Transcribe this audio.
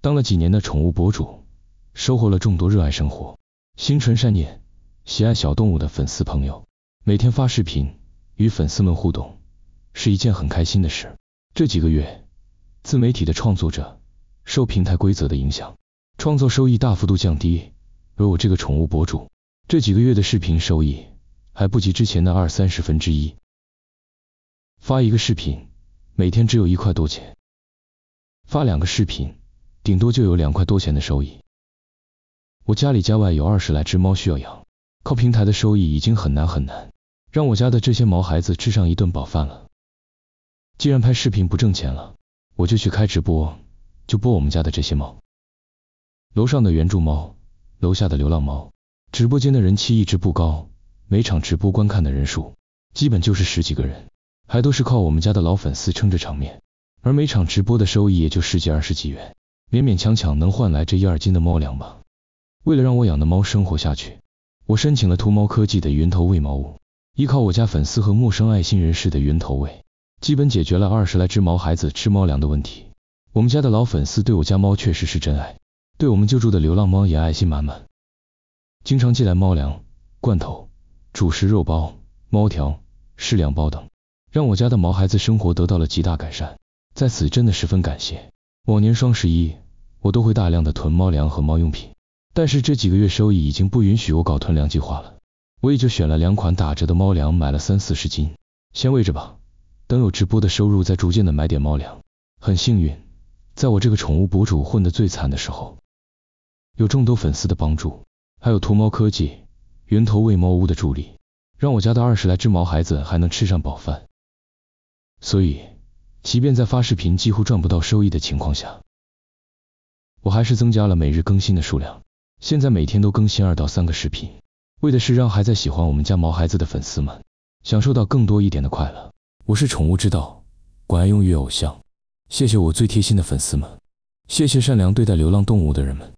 当了几年的宠物博主，收获了众多热爱生活、心存善念、喜爱小动物的粉丝朋友。每天发视频与粉丝们互动，是一件很开心的事。这几个月，自媒体的创作者受平台规则的影响，创作收益大幅度降低。而我这个宠物博主，这几个月的视频收益还不及之前的二三十分之一。发一个视频，每天只有一块多钱；发两个视频。顶多就有两块多钱的收益。我家里家外有二十来只猫需要养，靠平台的收益已经很难很难，让我家的这些毛孩子吃上一顿饱饭了。既然拍视频不挣钱了，我就去开直播，就播我们家的这些猫。楼上的援助猫，楼下的流浪猫，直播间的人气一直不高，每场直播观看的人数基本就是十几个人，还都是靠我们家的老粉丝撑着场面，而每场直播的收益也就十几二十几元。勉勉强强能换来这一二斤的猫粮吧。为了让我养的猫生活下去，我申请了途猫科技的云头喂猫屋，依靠我家粉丝和陌生爱心人士的云头喂，基本解决了二十来只毛孩子吃猫粮的问题。我们家的老粉丝对我家猫确实是真爱，对我们救助的流浪猫也爱心满满，经常寄来猫粮、罐头、主食肉包、猫条、湿粮包等，让我家的毛孩子生活得到了极大改善，在此真的十分感谢。往年双十一，我都会大量的囤猫粮和猫用品，但是这几个月收益已经不允许我搞囤粮计划了，我也就选了两款打折的猫粮，买了三四十斤，先喂着吧，等有直播的收入再逐渐的买点猫粮。很幸运，在我这个宠物博主混得最惨的时候，有众多粉丝的帮助，还有图猫科技、源头喂猫屋的助力，让我家的二十来只毛孩子还能吃上饱饭。所以。即便在发视频几乎赚不到收益的情况下，我还是增加了每日更新的数量。现在每天都更新二到三个视频，为的是让还在喜欢我们家毛孩子的粉丝们享受到更多一点的快乐。我是宠物之道，管爱永偶像。谢谢我最贴心的粉丝们，谢谢善良对待流浪动物的人们。